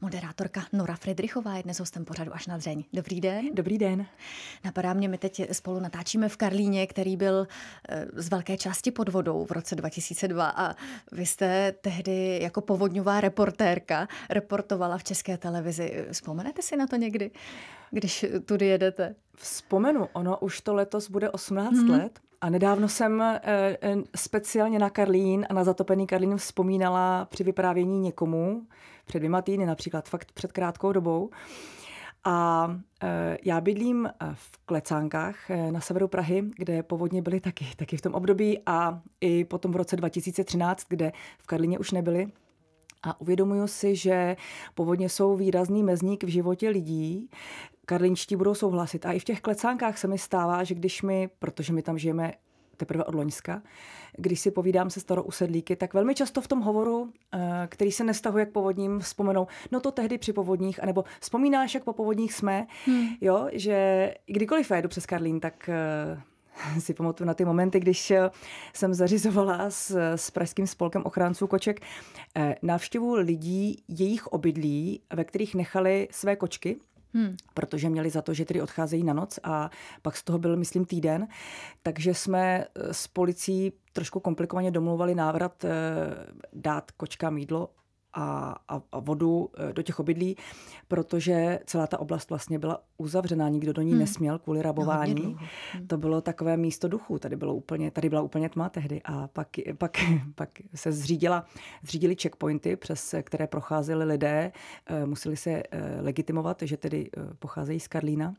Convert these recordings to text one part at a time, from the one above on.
Moderátorka Nora Fredrichová je dnes hostem pořadu až na dřeň. Dobrý den. Dobrý den. Napadá mě, my teď spolu natáčíme v Karlíně, který byl eh, z velké části pod vodou v roce 2002 a vy jste tehdy jako povodňová reportérka reportovala v české televizi. Vzpomenete si na to někdy? když tudy jedete? Vzpomenu, ono už to letos bude 18 hmm. let a nedávno jsem eh, eh, speciálně na Karlín a na zatopený Karlín vzpomínala při vyprávění někomu, před dvěma týdny například, fakt před krátkou dobou. A eh, já bydlím v Klecánkách na severu Prahy, kde povodně byly taky, taky v tom období a i potom v roce 2013, kde v Karlině už nebyly. A uvědomuju si, že povodně jsou výrazný mezník v životě lidí karlinčtí budou souhlasit. A i v těch klecánkách se mi stává, že když my, protože my tam žijeme teprve od Loňska, když si povídám se starousedlíky, tak velmi často v tom hovoru, eh, který se nestahuje k povodním, vzpomenou, no to tehdy při povodních, anebo vzpomínáš, jak po povodních jsme, hmm. jo, že kdykoliv jedu přes Karlín, tak eh, si pamatuju na ty momenty, když eh, jsem zařizovala s, s Pražským spolkem ochránců koček návštěvu lidí jejich obydlí, ve kterých nechali své kočky hmm. protože měli za to, že tedy odcházejí na noc a pak z toho byl, myslím, týden. Takže jsme eh, s policií trošku komplikovaně domluvali návrat eh, dát kočkám jídlo a, a, a vodu eh, do těch obydlí, protože celá ta oblast vlastně byla uzavřená, nikdo do ní hmm. nesměl kvůli no, rabování. No, hmm. To bylo takové místo duchu. tady, bylo úplně, tady byla úplně tma tehdy a pak, pak, pak se zřídila, zřídili checkpointy, přes které procházeli lidé, eh, museli se eh, legitimovat, že tedy pocházejí z Karlína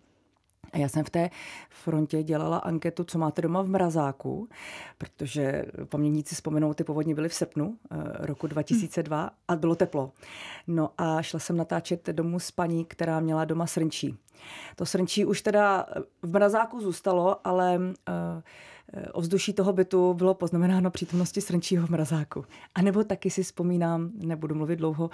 a já jsem v té frontě dělala anketu, co máte doma v mrazáku, protože paměníci vzpomenou, ty povodně byly v srpnu eh, roku 2002 hm. a bylo teplo. No a šla jsem natáčet domů s paní, která měla doma srnčí. To srnčí už teda v mrazáku zůstalo, ale eh, eh, ovzduší toho bytu bylo poznamenáno přítomnosti srnčího v mrazáku. A nebo taky si vzpomínám, nebudu mluvit dlouho,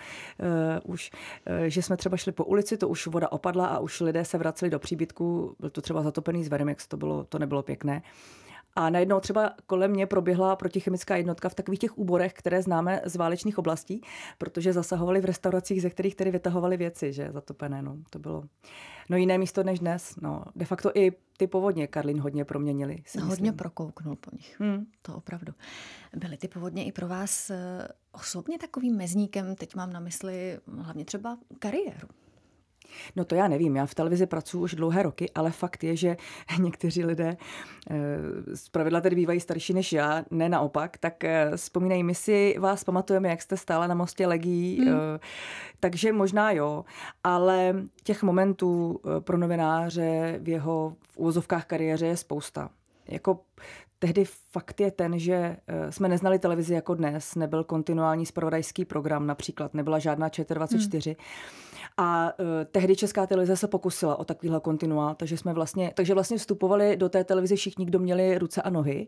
uh, už, uh, že jsme třeba šli po ulici, to už voda opadla a už lidé se vraceli do příbytku, byl to třeba zatopený zverem, jak to, bylo, to nebylo pěkné. Uh, a najednou třeba kolem mě proběhla protichemická jednotka v takových těch úborech, které známe z válečných oblastí, protože zasahovali v restauracích, ze kterých tedy vytahovali věci, že zatopené. No, to bylo no jiné místo než dnes. No, de facto i ty povodně Karlin hodně proměnili. Si no, hodně prokouknul po nich. Hmm. To opravdu. Byly ty povodně i pro vás eh, osobně takovým mezníkem? Teď mám na mysli hlavně třeba kariéru. No to já nevím, já v televizi pracuji už dlouhé roky, ale fakt je, že někteří lidé eh, pravidla tedy bývají starší než já, ne naopak, tak eh, vzpomínají, my si vás pamatujeme, jak jste stála na mostě Legí, hmm. Eh, takže možná jo, ale těch momentů pro novináře v jeho v úvozovkách kariéře je spousta. Jako Tehdy fakt je ten, že eh, jsme neznali televizi jako dnes, nebyl kontinuální spravodajský program například, nebyla žádná ČT24. Hmm. A eh, tehdy Česká televize se pokusila o takovýhle kontinuál, takže jsme vlastně, takže vlastně vstupovali do té televize všichni, kdo měli ruce a nohy.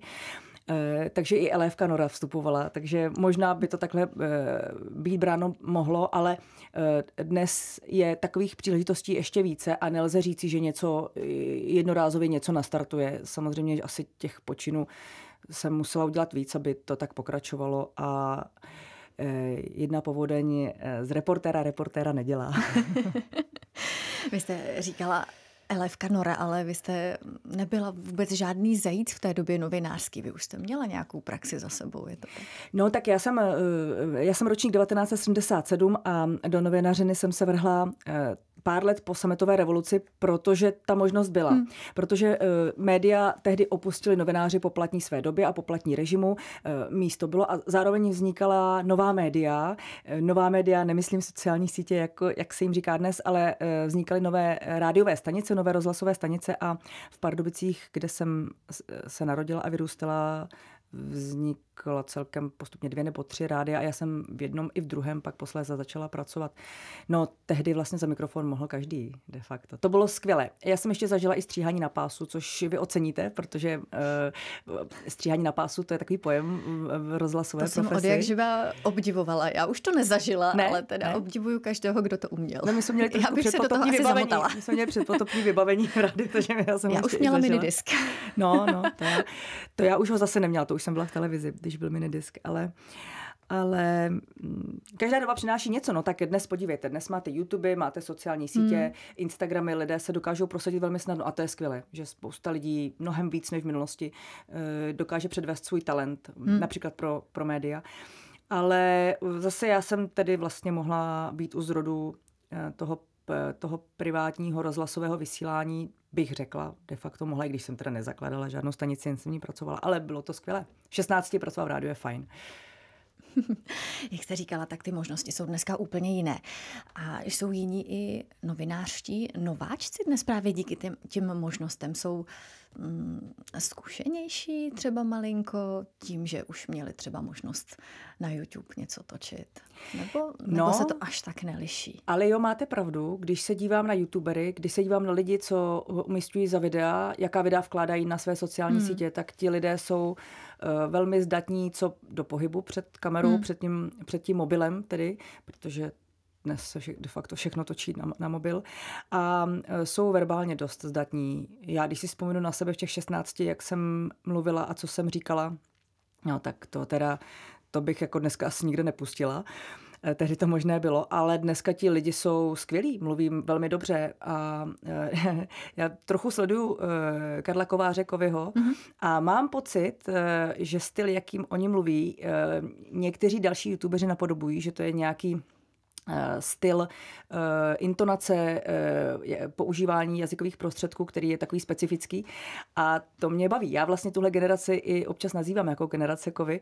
Eh, takže i LF Nora vstupovala, takže možná by to takhle eh, být bráno mohlo, ale eh, dnes je takových příležitostí ještě více a nelze říci, že něco jednorázově něco nastartuje. Samozřejmě asi těch počinů jsem musela udělat víc, aby to tak pokračovalo a jedna povodeň z reportéra reportéra nedělá. Vy jste říkala, Elevka Nora, ale vy jste mm, nebyla vůbec žádný zajíc v té době novinářský. Vy už jste měla nějakou praxi za sebou, je to tak? No tak já jsem, eh, já jsem ročník 1977 a do novinařiny jsem se vrhla eh, pár let po sametové revoluci, protože ta možnost byla. Hmm. Protože e, média tehdy opustili novináři poplatní své doby a poplatní režimu. E, místo bylo a zároveň vznikala nová média. E, nová média, nemyslím sociální sítě, jako, jak se jim říká dnes, ale e, vznikaly nové rádiové stanice, nové rozhlasové stanice a v Pardubicích, kde jsem se narodila a vyrůstala, vznik vznikla celkem postupně dvě nebo tři rády a já jsem v jednom i v druhém pak posléze začala pracovat. No tehdy vlastně za mikrofon mohl každý de facto. To bylo skvělé. Já jsem ještě zažila i stříhání na pásu, což vy oceníte, protože uh, stříhání na pásu to je takový pojem v rozhlasové to profesi. jsem od jak obdivovala. Já už to nezažila, ne, ale teda ne. obdivuju každého, kdo to uměl. No, my jsme měli já bych se do toho asi vybavení. zamotala. My jsme měli předpotopní vybavení rady, protože já jsem já už měla minidisk. No, no, to já, to já už ho zase neměla, to už jsem byla v televizi když byl minidisk, ale, ale mm, každá doba přináší něco, no tak dnes podívejte, dnes máte YouTube, máte sociální sítě, mm. Instagramy, lidé se dokážou prosadit velmi snadno a to je skvělé, že spousta lidí mnohem víc než v minulosti eh, dokáže předvést svůj talent, mm. například pro, pro média. Ale eh, zase já jsem tedy vlastně mohla být u zrodu eh, toho Eh, toho privátního rozhlasového vysílání bych řekla de facto mohla, i když jsem teda nezakladala žádnou stanici, jen jsem ní pracovala, ale bylo to skvělé. 16 pracovat v rádiu je fajn. Jak jste říkala, tak ty možnosti jsou dneska úplně jiné. A jsou jiní i novinářští nováčci dnes právě díky těm, těm možnostem. Jsou mm, zkušenější třeba malinko tím, že už měli třeba možnost na YouTube něco točit. Nebo, nebo no, se to až tak neliší. Ale jo, máte pravdu, když se dívám na YouTubery, když se dívám na lidi, co umistují za videa, jaká videa vkládají na své sociální hmm. sítě, tak ti lidé jsou uh, Eh, velmi zdatní co do pohybu před kamerou, hmm. před, tím, před tím mobilem tedy, protože dnes se de facto všechno točí na, na mobil a eh, jsou verbálně dost zdatní. Já když si vzpomínu na sebe v těch 16, jak jsem mluvila a co jsem říkala, no tak to teda, to bych jako dneska asi nikde nepustila. Uh, Eh, tehdy to možné bylo, ale dneska ti lidi jsou skvělí, mluvím velmi dobře a eh, já trochu sleduju eh, Karla Kováře Kovyho mm-hmm. a mám pocit, že styl, jakým oni mluví, někteří další youtubeři napodobují, že to je nějaký styl intonace, používání jazykových prostředků, který je takový specifický. A to mě baví. Já vlastně tuhle generaci i občas nazývám jako generace kovy.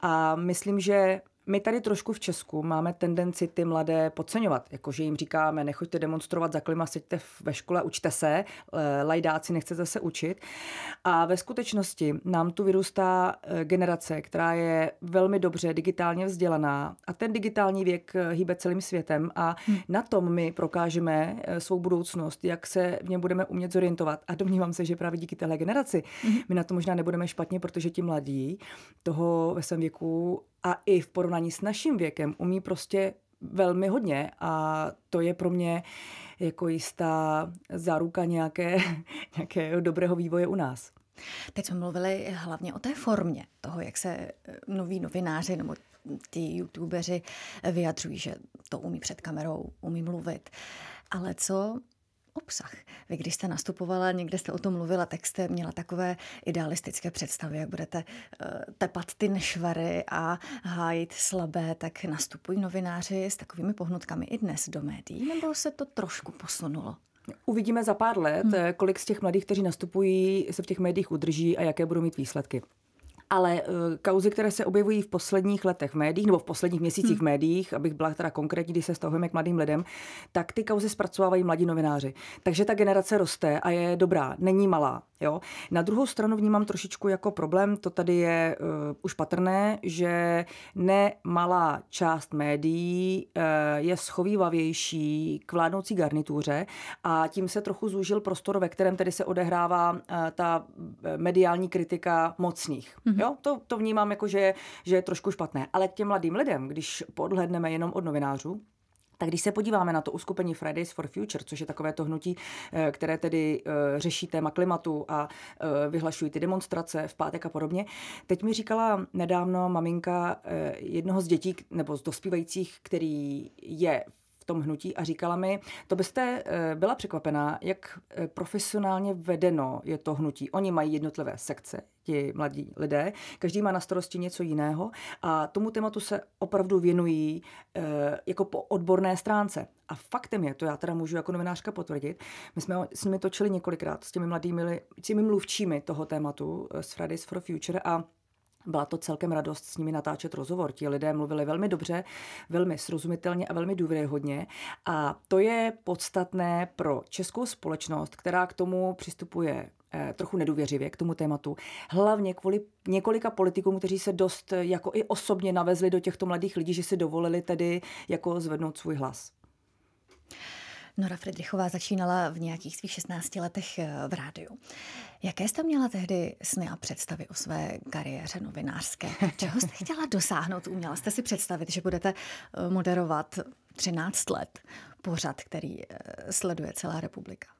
A myslím, že my tady trošku v Česku máme tendenci ty mladé podceňovat, jakože jim říkáme, nechoďte demonstrovat za klima, seďte ve škole, učte se, eh, lajdáci nechcete se učit. A ve skutečnosti nám tu vyrůstá eh, generace, která je velmi dobře digitálně vzdělaná a ten digitální věk eh, hýbe celým světem a hmm. na tom my prokážeme svou budoucnost, jak se v něm budeme umět zorientovat. A domnívám se, že právě díky téhle generaci hmm. my na to možná nebudeme špatně, protože ti mladí toho ve svém věku a i v porovnání s naším věkem umí prostě velmi hodně a to je pro mě jako jistá záruka nějaké, nějakého dobrého vývoje u nás. Teď jsme mluvili hlavně o té formě toho, jak se eh, noví novináři nebo ty youtubeři vyjadřují, že to umí před kamerou, umí mluvit. Ale co obsah. Vy, když jste nastupovala, někde jste o tom mluvila, tak jste měla takové idealistické představy, jak budete eh, tepat ty nešvary a hájit slabé, tak nastupují novináři s takovými pohnutkami i dnes do médií, nebo se to trošku posunulo? Uvidíme za pár let, hm. eh, kolik z těch mladých, kteří nastupují, se v těch médiích udrží a jaké budou mít výsledky ale eh, kauzy, které se objevují v posledních letech v médiích, nebo v posledních měsících hmm. v médiích, abych byla teda konkrétní, když se stahujeme k mladým lidem, tak ty kauzy zpracovávají mladí novináři. Takže ta generace roste a je dobrá, není malá. Jo? Na druhou stranu vnímám trošičku jako problém, to tady je uh, už patrné, že nemalá část médií uh, je schovývavější k vládnoucí garnituře a tím se trochu zúžil prostor, ve kterém tedy se odehrává uh, ta mediální kritika mocných. Hmm. Mm-hmm. Jo, to, to vnímám jako, že, že je trošku špatné. Ale k těm mladým lidem, když podhledneme jenom od novinářů, tak když se podíváme na to uskupení Fridays for Future, což je takové to hnutí, eh, které tedy eh, řeší téma klimatu a eh, vyhlašují ty demonstrace v pátek a podobně, teď mi říkala nedávno maminka jednoho z dětí nebo z dospívajících, který je tom hnutí a říkala mi, to byste eh, byla překvapená, jak eh, profesionálně vedeno je to hnutí. Oni mají jednotlivé sekce, ti mladí lidé, každý má na starosti něco jiného a tomu tématu se opravdu věnují eh, jako po odborné stránce. A faktem je, to já teda můžu jako novinářka potvrdit, my jsme s nimi točili několikrát, s těmi mladými, s těmi mluvčími toho tématu z Fridays for Future a byla to celkem radost s nimi natáčet rozhovor. Ti lidé mluvili velmi dobře, velmi srozumitelně a velmi důvěryhodně. A to je podstatné pro českou společnost, která k tomu přistupuje eh, trochu nedůvěřivě k tomu tématu. Hlavně kvůli několika politikům, kteří se dost jako i osobně navezli do těchto mladých lidí, že si dovolili tedy jako zvednout svůj hlas. Nora Fredrichová začínala v nějakých svých 16 letech eh, v rádiu. Jaké jste měla tehdy sny a představy o své kariéře novinářské? Čeho jste chtěla dosáhnout? Uměla jste si představit, že budete eh, moderovat 13 let pořad, který eh, sleduje celá republika?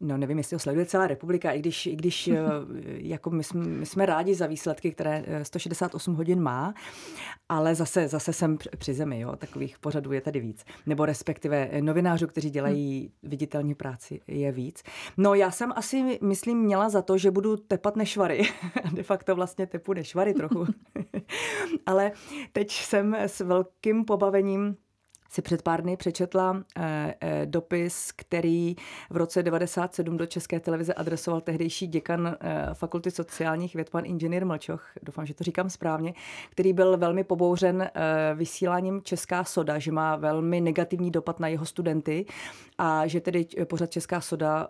No nevím, jestli ho sleduje celá republika, i když, i když eh, jako my, jsme, my jsme rádi za výsledky, které 168 eh, hodin má, ale zase, zase jsem při zemi, jo, takových pořadů je tady víc. Nebo respektive eh, novinářů, kteří dělají hmm. viditelní práci, je víc. No já jsem asi, myslím, měla za to, že budu tepat nešvary. De facto vlastně tepu nešvary trochu. ale teď jsem s velkým pobavením si před pár dny přečetla eh, eh, dopis, který v roce 97 do České televize adresoval tehdejší děkan eh, Fakulty sociálních věd, pan inženýr Mlčoch, doufám, že to říkám správně, který byl velmi pobouřen vysíláním Česká soda, že má velmi negativní dopad na jeho studenty a že tedy pořad Česká soda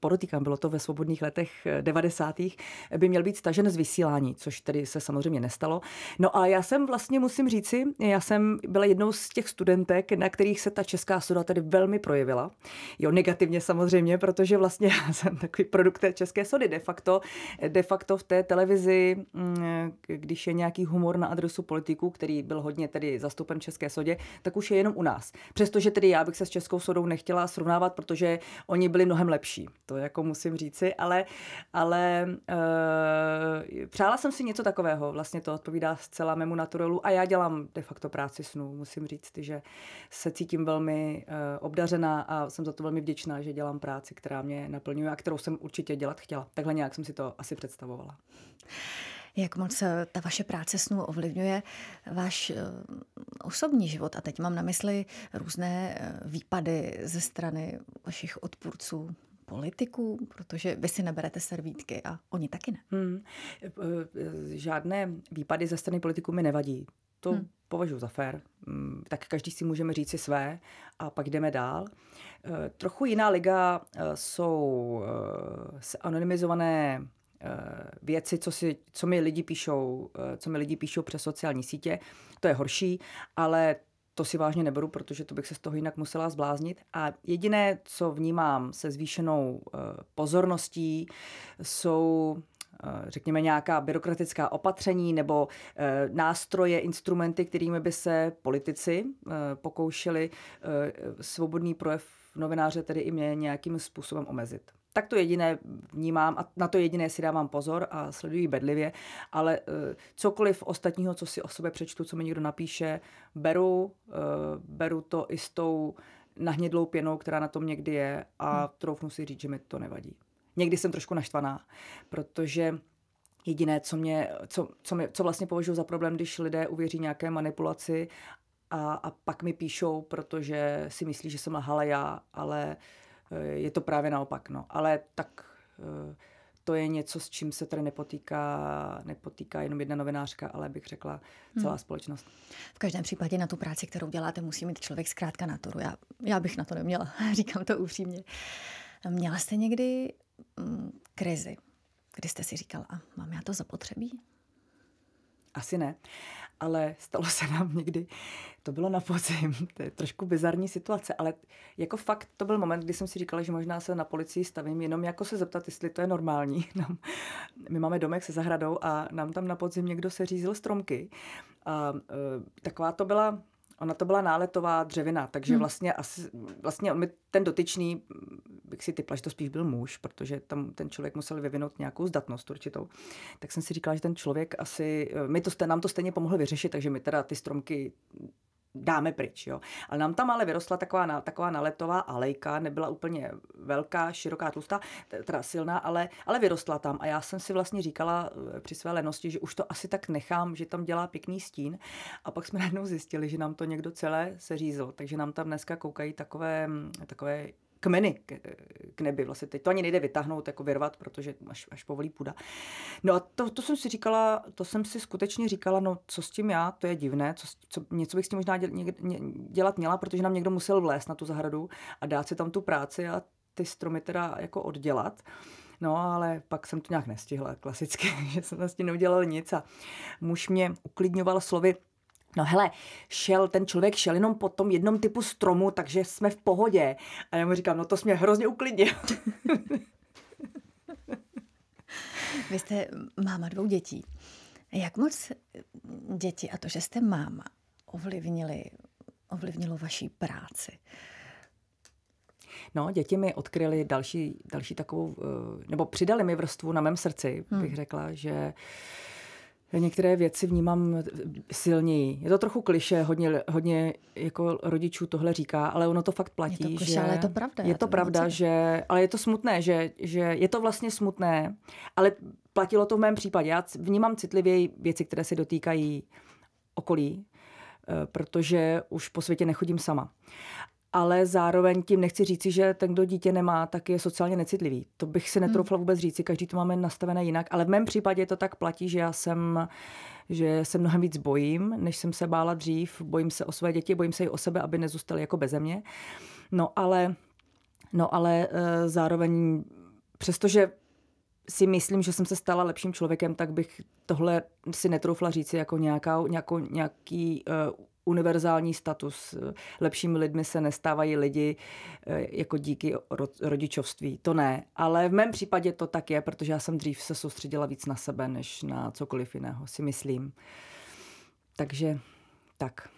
podotýkám, bylo to ve svobodných letech 90. Eh, eh, by měl být stažen z vysílání, což tedy se samozřejmě nestalo. No a já jsem vlastně, musím říci, já jsem byla jednou z těch studentek, na kterých se ta česká soda tedy velmi projevila. Jo, negativně samozřejmě, protože vlastně já jsem takový produkt té české sody de facto. De facto v té televizi, mm, eh, když je nějaký humor na adresu politiků, který byl hodně tedy zastoupen v české sodě, tak už je jenom u nás. Přestože tedy já bych se s českou sodou nechtěla srovnávat, protože oni byli mnohem lepší to jako musím říci, ale, ale uh, přála jsem si něco takového, vlastně to odpovídá zcela mému naturelu a já dělám de facto práci snů, musím říct, že se cítím velmi uh, obdařená a jsem za to velmi vděčná, že dělám práci, která mě naplňuje a kterou jsem určitě dělat chtěla. Takhle nějak jsem si to asi představovala. Jak moc eh, ta vaše práce snů ovlivňuje váš osobní život? A teď mám na mysli různé výpady ze strany vašich odpůrců, politiků, protože vy si neberete servítky a oni taky ne. Hmm. E, e, žádné výpady ze strany politiků mi nevadí. To hmm. považuji za fér. Hmm, tak každý si můžeme říct si své a pak jdeme dál. E, trochu jiná liga jsou anonymizované věci, co, si, co mi lidi píšou, co mi lidi píšou přes sociální sítě, to je horší, ale to si vážně neberu, protože to bych se z toho jinak musela zbláznit. A jediné, co vnímám se zvýšenou eh, pozorností, jsou eh, řekněme nějaká byrokratická opatření nebo eh, nástroje, instrumenty, kterými by se politici pokoušeli svobodný projev novináře, tedy i mě, nějakým způsobem omezit tak to jediné vnímám a na to jediné si dávám pozor a sleduji bedlivě, ale uh, cokoliv ostatního, co si o sobě přečtu, co mi někdo napíše, beru, uh, beru to i s tou nahnědlou pěnou, která na tom někdy je a hmm. troufnu si říct, že mi to nevadí. Někdy jsem trošku naštvaná, protože jediné, co, mě, co, co, mě, co vlastně považuji za problém, když lidé uvěří nějaké manipulaci a, a pak mi píšou, protože si myslí, že jsem lhala já, ale Eh, je to právě naopak. No. Ale tak eh, to je něco, s čím se tady nepotýká, nepotýká jenom jedna novinářka, ale bych řekla celá hmm. společnost. V každém případě na tu práci, kterou děláte, musí mít člověk zkrátka naturu. Já, já bych na to neměla, říkám to upřímně. Měla jste někdy mm, krizi, kdy jste si říkala, a mám já to zapotřebí? Asi ne ale stalo se nám někdy, to bylo na podzim, to je trošku bizarní situace, ale jako fakt to byl moment, kdy jsem si říkala, že možná se na policii stavím jenom jako se zeptat, jestli to je normální. my máme domek se zahradou a nám tam na podzim někdo seřízil stromky a e, taková to byla ona to byla náletová dřevina, takže hmm. vlastně, asi, vlastně on mi, ten dotyčný, bych si typla, že to spíš byl muž, protože tam ten člověk musel vyvinout nějakou zdatnost určitou, tak jsem si říkala, že ten člověk asi, eh, my to, nám to stejně pomohl vyřešit, takže my teda ty stromky dáme pryč. Jo. Ale nám tam ale vyrostla taková, taková naletová alejka, nebyla úplně velká, široká, tlustá, teda silná, ale, ale vyrostla tam. A já jsem si vlastně říkala eh, při své lenosti, že už to asi tak nechám, že tam dělá pěkný stín. A pak jsme najednou zjistili, že nám to někdo celé seřízl. Takže nám tam dneska koukají takové, mm, takové kmeny k, k nebi. Vlastně teď to ani nejde vytáhnout, jako vyrvat, protože až, až povolí půda. No a to, to jsem si říkala, to jsem si skutečně říkala, no co s tím já, to je divné, co, co, něco bych s tím možná děl, ně, dělat měla, protože nám někdo musel vlézt na tu zahradu a dát si tam tu práci a ty stromy teda jako oddělat. No, ale pak jsem to nějak nestihla, klasicky, že jsem vlastně neudělala nic a muž mě uklidňoval slovy, No hele, šel, ten člověk šel jenom po tom jednom typu stromu, takže jsme v pohodě. A já mu říkám, no to jsme hrozně uklidnil. Vy jste máma dvou dětí. Jak moc děti a to, že jste máma, ovlivnili, ovlivnilo vaší práci? No, děti mi odkryly další, další takovou, eh, nebo přidali mi vrstvu na mém srdci, hmm. bych řekla, že uh, já některé věci vnímám silněji. Je to trochu kliše, hodně, hodně jako rodičů tohle říká, ale ono to fakt platí. Je to kliše, že, ale je to pravda. Je to, pravda, moci... že, ale je to smutné, že, že je to vlastně smutné, ale platilo to v mém případě. Já vnímám citlivěji věci, které se dotýkají okolí, eh, protože už po světě nechodím sama ale zároveň tím nechci říci, že ten, kdo dítě nemá, tak je sociálně necitlivý. To bych si hmm. netroufla vůbec říci, každý to máme nastavené jinak, ale v mém případě to tak platí, že já jsem že se mnohem víc bojím, než jsem se bála dřív. Bojím se o své děti, bojím se i o sebe, aby nezůstaly jako beze mě. No ale, no ale eh, zároveň, přestože si myslím, že jsem se stala lepším člověkem, tak bych tohle si netroufla říci jako nějaká, nějakou, nějaký uh, univerzální status. Lepšími lidmi se nestávají lidi eh, jako díky rodičovství. To ne. Ale v mém případě to tak je, protože já jsem dřív se soustředila víc na sebe, než na cokoliv jiného, si myslím. Takže tak.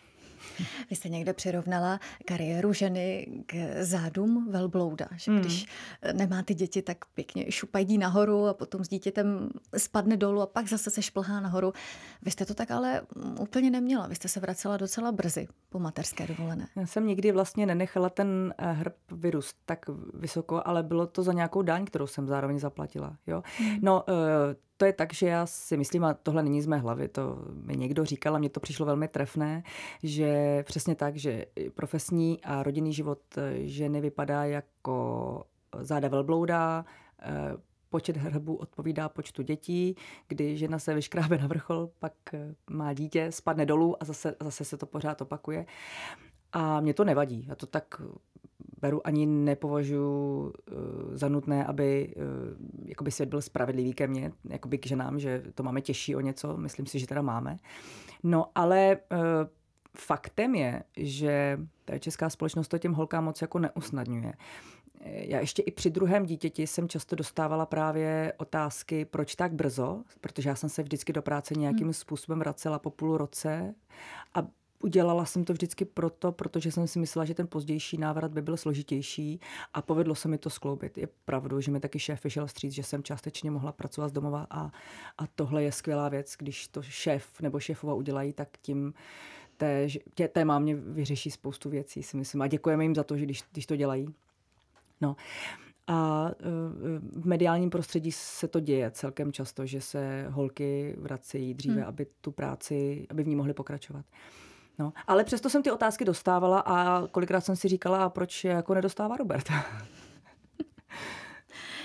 Vy jste někde přirovnala kariéru ženy k zádům velblouda, že mm. když eh, nemá ty děti, tak pěkně šupají nahoru a potom s dítětem spadne dolů a pak zase se šplhá nahoru. Vy jste to tak ale mm, úplně neměla. Vy jste se vracela docela brzy po materské dovolené. Já jsem nikdy vlastně nenechala ten eh, hrb virus tak vysoko, ale bylo to za nějakou daň, kterou jsem zároveň zaplatila. Jo? Hmm. No, eh, to je tak, že já si myslím, a tohle není z mé hlavy, to mi někdo říkal a mně to přišlo velmi trefné, že přesně tak, že profesní a rodinný život eh, ženy vypadá jako záda velblouda, eh, počet hrbů odpovídá počtu dětí, kdy žena se vyškrábe na vrchol, pak eh, má dítě, spadne dolů a zase, zase se to pořád opakuje. A mě to nevadí. Já to tak beru ani nepovažuji eh, za nutné, aby eh, jakoby svět byl spravedlivý ke mně, jakoby k ženám, že to máme těžší o něco, myslím si, že teda máme. No ale eh, faktem je, že ta česká společnost to těm holkám moc jako neusnadňuje. Já ještě i při druhém dítěti jsem často dostávala právě otázky, proč tak brzo, protože já jsem se vždycky do práce nějakým hmm. způsobem vracela po půl roce a Udělala jsem to vždycky proto, protože jsem si myslela, že ten pozdější návrat by byl složitější a povedlo se mi to skloubit. Je pravdu, že mi taky šéf vyšel stříc, že jsem částečně mohla pracovat z domova a, a tohle je skvělá věc, když to šéf nebo šéfova udělají, tak tím té, tě, té mámě vyřeší spoustu věcí, si myslím. A děkujeme jim za to, že když, když to dělají. No. A e, v mediálním prostředí se to děje celkem často, že se holky vracejí dříve, hmm. aby tu práci, aby v ní mohly pokračovat. No, ale přesto jsem ty otázky dostávala a kolikrát jsem si říkala, proč jako nedostává Robert.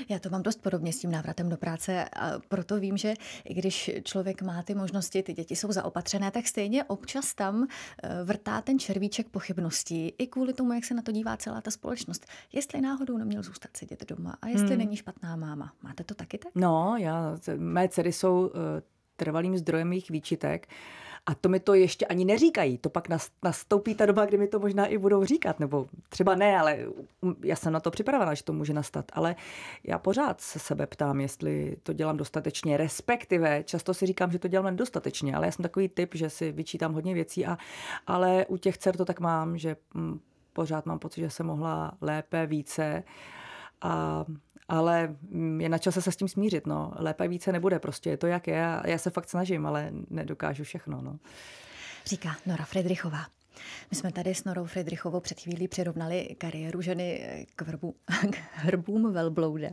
Já to mám dost podobně s tím návratem do práce a proto vím, že když člověk má ty možnosti, ty děti jsou zaopatřené, tak stejně občas tam eh, vrtá ten červíček pochybností i kvůli tomu, jak se na to dívá celá ta společnost. Jestli náhodou neměl zůstat sedět doma a jestli hmm. není špatná máma. Máte to taky tak? No, já, mé dcery jsou uh, trvalým zdrojem jejich výčitek. Uh, a to mi to ještě ani neříkají. To pak nastoupí ta doba, kdy mi to možná i budou říkat, nebo třeba ne, ale um, já jsem na to připravena, že to může nastat. Ale já pořád se sebe ptám, jestli to dělám dostatečně, respektive často si říkám, že to dělám nedostatečně, ale já jsem takový typ, že si vyčítám hodně věcí, a, ale u těch dcer to tak mám, že mm, pořád mám pocit, že se mohla lépe, více a ale mm, je na čase se s tím smířit, no. Lépe více nebude prostě, je to jak je já se fakt snažím, ale nedokážu všechno, no. Říká Nora Fredrichová. My jsme tady s Norou Fredrichovou před chvílí přirovnali kariéru ženy k, vrbu, k hrbům velblouda.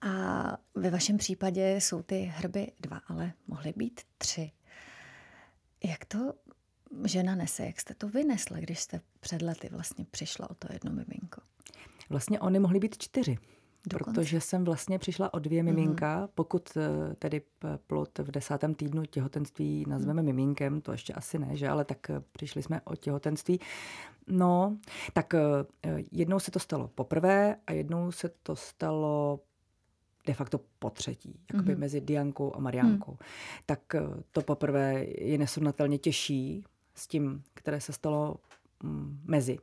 A ve vašem případě jsou ty hrby dva, ale mohly být tři. Jak to žena nese? Jak jste to vynesla, když jste před lety vlastně přišla o to jedno miminko? Vlastně oni mohly být čtyři. Dokonce. Protože jsem vlastně přišla o dvě mhm. miminka, mm-hmm. pokud eh, tedy plod v desátém týdnu těhotenství nazveme mm. miminkem, to ještě asi ne, že, ale tak eh, přišli jsme o těhotenství. No, tak eh, jednou se to stalo poprvé a jednou se to stalo de facto po třetí, jakoby mm-hmm. mezi Diankou a Mariánkou. Mm. Tak to poprvé je nesrovnatelně těžší s tím, které se stalo mm, mezi.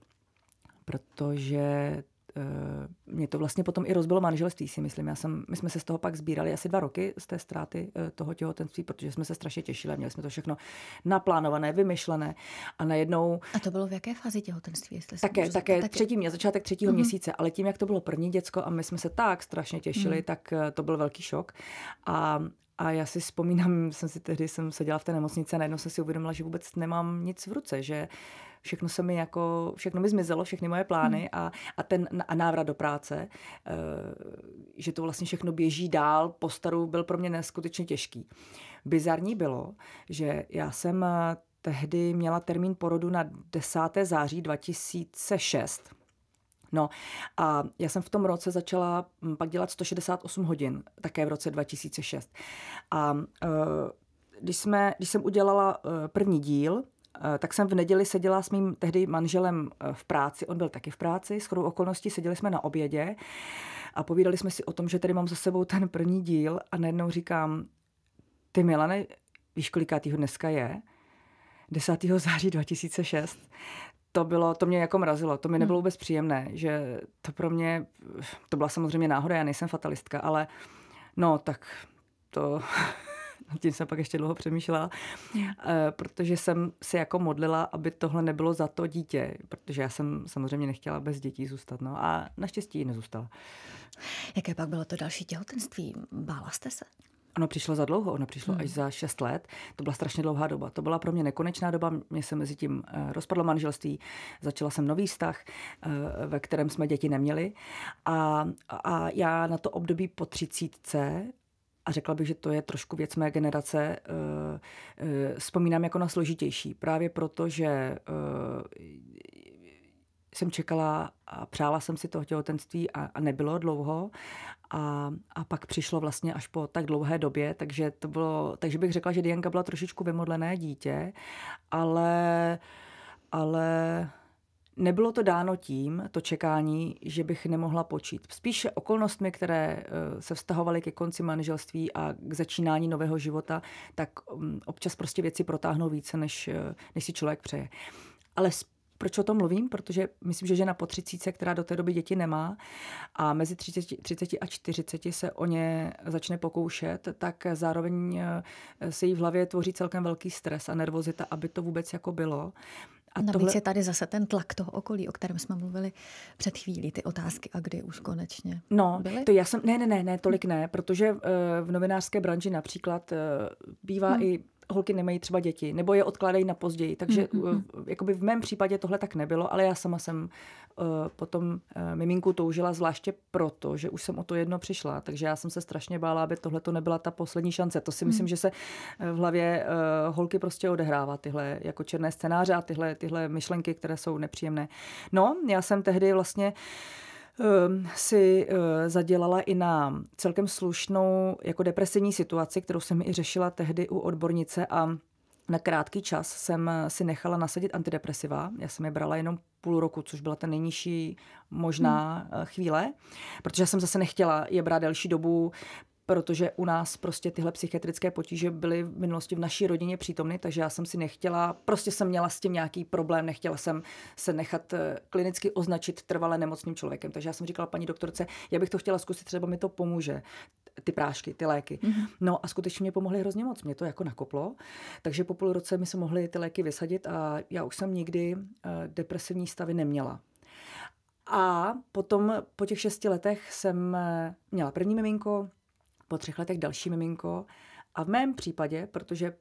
Protože Eh, mě to vlastně potom i rozbilo manželství, si myslím. Já jsem, my jsme se z toho pak sbírali asi dva roky z té ztráty eh, toho těhotenství, protože jsme se strašně těšili, měli jsme to všechno naplánované, vymyšlené a najednou... A to bylo v jaké fázi těhotenství? Jestli také, také, také, třetí mě, začátek třetího mm-hmm. měsíce, ale tím, jak to bylo první děcko a my jsme se tak strašně těšili, mm-hmm. tak eh, to byl velký šok. A, a já si vzpomínám, jsem si tehdy jsem seděla v té nemocnici a najednou jsem si uvědomila, že vůbec nemám nic v ruce, že všechno se mi jako, všechno mi zmizelo, všechny moje plány hmm. a, a ten a návrat do práce, eh, že to vlastně všechno běží dál, po staru byl pro mě neskutečně těžký. Bizarní bylo, že já jsem eh, tehdy měla termín porodu na 10. září 2006 No a já jsem v tom roce začala mm, pak dělat 168 hodin, také v roce 2006. A e, když, jsme, když jsem udělala e, první díl, e, tak jsem v neděli seděla s mým tehdy manželem v práci, on byl taky v práci, s chodou okolností seděli jsme na obědě a povídali jsme si o tom, že tady mám za sebou ten první díl a najednou říkám, ty Milane, víš, kolikátýho dneska je? 10. září 2006 to bylo, to mě jako mrazilo, to mi hmm. nebylo vůbec příjemné, že to pro mě, to byla samozřejmě náhoda, já nejsem fatalistka, ale no tak to, tím jsem pak ještě dlouho přemýšlela, hmm. eh, protože jsem se jako modlila, aby tohle nebylo za to dítě, protože já jsem samozřejmě nechtěla bez dětí zůstat, no a naštěstí nezůstala. Jaké pak bylo to další těhotenství? Bála jste se? Ono přišlo za dlouho, ono přišlo hmm. až za 6 let. To byla strašně dlouhá doba. To byla pro mě nekonečná doba. Mě se mezi tím eh, rozpadlo manželství, začala jsem nový vztah, eh, ve kterém jsme děti neměli. A, a já na to období po třicítce a řekla bych, že to je trošku věc mé generace, eh, vzpomínám jako na složitější. Právě proto, že jsem čekala a přála jsem si toho těhotenství a, a nebylo dlouho. A, a pak přišlo vlastně až po tak dlouhé době, takže to bylo, takže bych řekla, že Dianka byla trošičku vymodlené dítě, ale, ale Nebylo to dáno tím, to čekání, že bych nemohla počít. Spíše okolnostmi, které eh, se vztahovaly ke konci manželství a k začínání nového života, tak mm, občas prostě věci protáhnou více, než, eh, než si člověk přeje. Ale proč o tom mluvím? Protože myslím, že žena po 30, která do té doby děti nemá a mezi 30, 30 a 40 se o ně začne pokoušet, tak zároveň eh, se jí v hlavě tvoří celkem velký stres a nervozita, aby to vůbec jako bylo. A Navíc tohle... je tady zase ten tlak toho okolí, o kterém jsme mluvili před chvílí, ty otázky a kdy už konečně No, byly? to já jsem, ne, ne, ne, tolik ne, protože eh, v novinářské branži například eh, bývá hmm. i holky nemají třeba děti, nebo je odkládají na později. Takže mm-hmm. jakoby v mém případě tohle tak nebylo, ale já sama jsem uh, potom uh, miminku toužila zvláště proto, že už jsem o to jedno přišla. Takže já jsem se strašně bála, aby tohle to nebyla ta poslední šance. To si mm. myslím, mm. že se v hlavě uh, holky prostě odehrává tyhle jako černé scénáře a tyhle, tyhle myšlenky, které jsou nepříjemné. No, já jsem tehdy vlastně uh, Ehm, si eh, zadělala i na celkem slušnou jako depresivní situaci, kterou jsem i řešila tehdy u odbornice a na krátký čas jsem eh, si nechala nasadit antidepresiva. Já jsem je brala jenom půl roku, což byla ta nejnižší možná hmm. Eh, chvíle, protože jsem zase nechtěla je brát delší dobu, protože u nás prostě tyhle psychiatrické potíže byly v minulosti v naší rodině přítomny, takže já jsem si nechtěla, prostě jsem měla s tím nějaký problém, nechtěla jsem se nechat eh, klinicky označit trvale nemocným člověkem. Takže já jsem říkala paní doktorce, já bych to chtěla zkusit, třeba mi to pomůže ty prášky, ty léky. Mm-hmm. No a skutečně mě pomohly hrozně moc, mě to jako nakoplo. Takže po půl roce mi se mohly ty léky vysadit a já už jsem nikdy eh, depresivní stavy neměla. A potom po těch šesti letech jsem eh, měla první miminko, po třech letech další miminko. A v mém případě, protože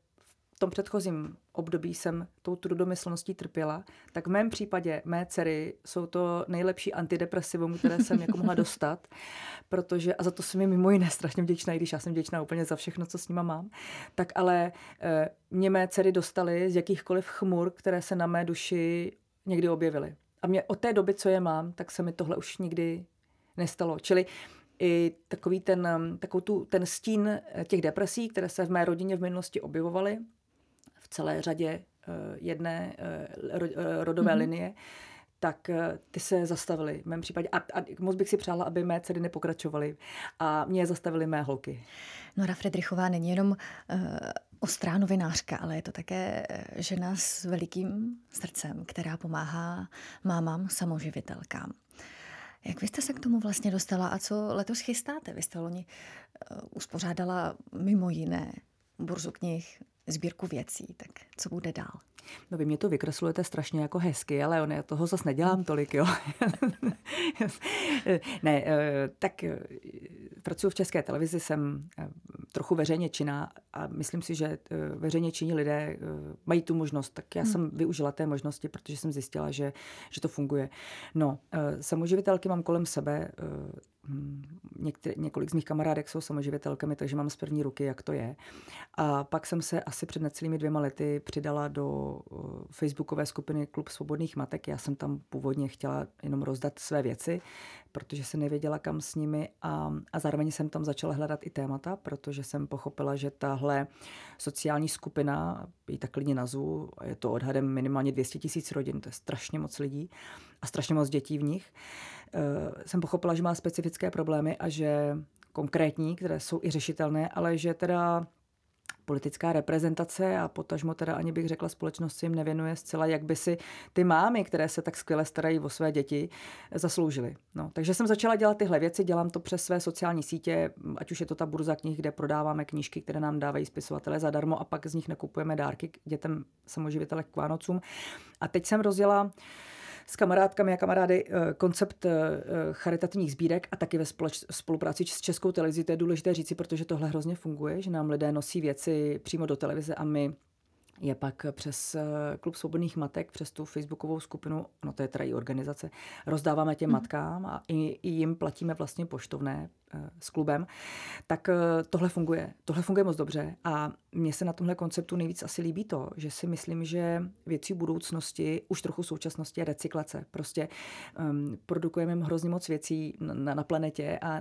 v tom předchozím období jsem tou trudomyslností trpěla, tak v mém případě mé dcery jsou to nejlepší antidepresivum, které jsem jako mohla dostat, protože, a za to jsem mi mimo jiné strašně vděčná, i když já jsem vděčná úplně za všechno, co s nima mám, tak ale e, mě mé dcery dostaly z jakýchkoliv chmur, které se na mé duši někdy objevily. A mě od té doby, co je mám, tak se mi tohle už nikdy nestalo. Čili i takový ten, takovou tu, ten stín eh, těch depresí, které se v mé rodině v minulosti objevovaly, v celé řadě eh, jedné eh, rodové mm-hmm. linie, tak ty se zastavily v mém případě. A, a moc bych si přála, aby mé dcery nepokračovaly a mě je zastavily mé holky. Nora Fredrichová není jenom uh, ostrá novinářka, ale je to také žena s velikým srdcem, která pomáhá mámám samoživitelkám. Jak vy jste se k tomu vlastně dostala a co letos chystáte? Vy jste loni eh, uspořádala mimo jiné burzu knih, sbírku věcí, tak co bude dál? No vy mě to vykreslujete strašně jako hezky, ale on, já toho zase nedělám hmm. tolik, jo. ne, eh, tak eh, pracuji v České televizi, jsem eh, trochu veřejně činná a myslím si, že veřejně činní lidé mají tu možnost, tak já hmm. jsem využila té možnosti, protože jsem zjistila, že, že to funguje. No, samoživitelky mám kolem sebe, hm, Některý, několik z mých kamarádek jsou samoživitelkami, takže mám z první ruky, jak to je. A pak jsem se asi před necelými dvěma lety přidala do Eh, facebookové skupiny Klub svobodných matek. Já jsem tam původně chtěla jenom rozdat své věci, protože jsem nevěděla, kam s nimi a, a zároveň jsem tam začala hledat i témata, protože jsem pochopila, že tahle sociální skupina, ji tak klidně nazvu, je to odhadem minimálně 200 tisíc rodin, to je strašně moc lidí a strašně moc dětí v nich, eh, jsem pochopila, že má specifické problémy a že konkrétní, které jsou i řešitelné, ale že teda politická reprezentace a potažmo teda ani bych řekla společnost jim nevěnuje zcela, jak by si ty mámy, které se tak skvěle starají o své děti, eh, zasloužily. No, takže jsem začala dělat tyhle věci, dělám to přes své sociální sítě, mm, ať už je to ta burza knih, kde prodáváme knížky, které nám dávají spisovatelé zadarmo a pak z nich nakupujeme dárky dětem samoživitelek k Vánocům. A teď jsem rozjela s kamarádkami a kamarády eh, koncept eh, eh, charitativních sbírek a taky ve společ, spolupráci s Českou televizí. To je důležité říci, protože tohle hrozně funguje, že nám lidé nosí věci přímo do televize a my je pak přes Klub svobodných matek, přes tu facebookovou skupinu, no to je teda i organizace, rozdáváme těm mhm. matkám a i, i jim platíme vlastně poštovné, Eh, s klubem, tak eh, tohle funguje. Tohle funguje moc dobře a mně se na tomhle konceptu nejvíc asi líbí to, že si myslím, že věcí budoucnosti, už trochu současnosti je recyklace. Prostě um, produkujeme hrozně moc věcí na, na planetě a uh,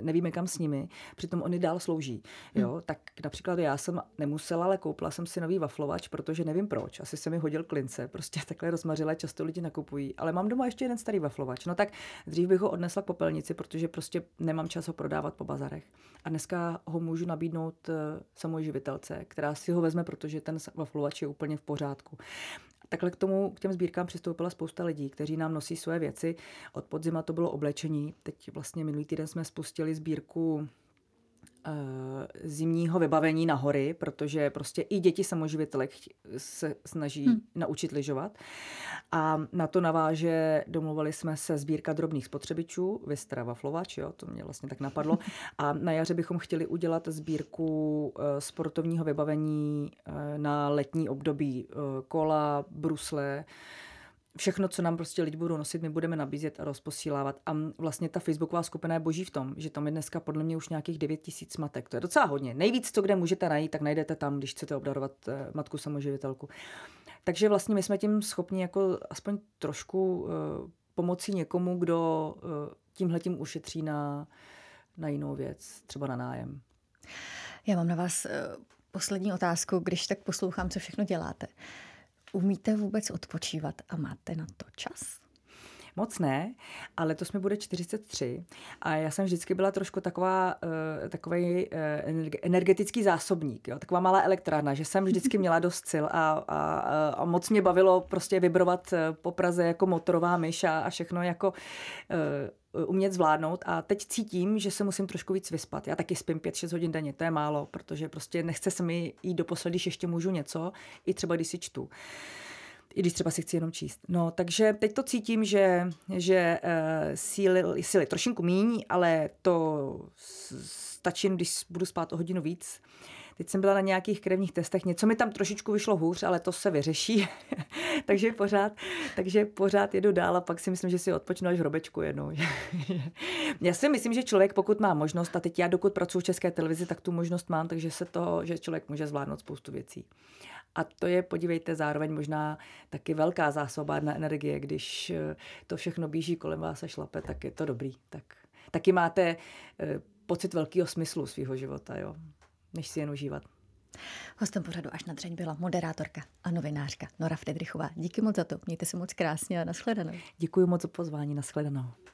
nevíme kam s nimi, přitom oni dál slouží. Hm. Jo? Hmm. Tak například já jsem nemusela, ale koupila jsem si nový vaflovač, protože nevím proč. Asi se mi hodil klince, prostě takhle rozmařila, často lidi nakupují. Ale mám doma ještě jeden starý vaflovač. No tak dřív bych ho odnesla k popelnici, protože prostě nemám čas ho prodávat po bazarech. A dneska ho můžu nabídnout eh, samoživitelce, která si ho vezme, protože ten waflovač je úplně v pořádku. Takhle k tomu, k těm sbírkám přistoupila spousta lidí, kteří nám nosí své věci. Od podzima to bylo oblečení. Teď vlastně minulý týden jsme spustili sbírku Eh, zimního vybavení na hory, protože prostě i děti samoživitelek se snaží hmm. naučit lyžovat. A na to naváže, domluvili jsme se sbírka drobných spotřebičů, Vistra Vaflovač, jo, to mě vlastně tak napadlo. A na jaře bychom chtěli udělat sbírku eh, sportovního vybavení eh, na letní období kola, brusle, všechno, co nám prostě lidi budou nosit, my budeme nabízet a rozposílávat. A vlastně ta facebooková skupina je boží v tom, že tam je dneska podle mě už nějakých 9 tisíc matek. To je docela hodně. Nejvíc, co kde můžete najít, tak najdete tam, když chcete obdarovat eh, matku samoživitelku. Takže vlastně my jsme tím schopni jako aspoň trošku uh, pomoci někomu, kdo uh, eh, tím ušetří na, na jinou věc, třeba na nájem. Já mám na vás uh, poslední otázku, když tak poslouchám, co všechno děláte. Uh, Umíte vůbec odpočívat a máte na to čas? Moc ne, ale to jsme bude 43 a já jsem vždycky byla trošku taková, uh, eh, takový uh, eh, energetický zásobník, jo? taková malá elektrárna, že jsem vždycky měla dost sil a, a, a moc mě bavilo prostě vibrovat eh, po Praze jako motorová myš a, a všechno jako uh, umět zvládnout a teď cítím, že se musím trošku víc vyspat. Já taky spím 5-6 hodin denně, to je málo, protože prostě nechce se mi jít do posledy, když ještě můžu něco, i třeba když si čtu i když třeba si chci jenom číst. No, takže teď to cítím, že, že uh, síly, síly trošinku míní, ale to stačím, když budu spát o hodinu víc. Uh, Teď jsem byla na nějakých krevních testech, něco mi tam trošičku vyšlo hůř, ale to se vyřeší. takže, pořád, takže pořád jedu dál a pak si myslím, že si odpočnu až hrobečku jednou. já si myslím, že člověk, pokud má možnost, a teď já dokud pracuji v České televizi, tak tu možnost mám, takže se to, že člověk může zvládnout spoustu věcí. A to je, podívejte, zároveň možná taky velká zásoba na energie, když eh, to všechno bíží kolem vás a šlape, tak je to dobrý. Tak, taky máte eh, pocit velkého smyslu svého života. Jo než si jen užívat. Hostem pořadu až na dřeň byla moderátorka a novinářka Nora Fredrichová. Díky moc za to, mějte se moc krásně a nashledanou. Děkuji moc za pozvání, nashledanou.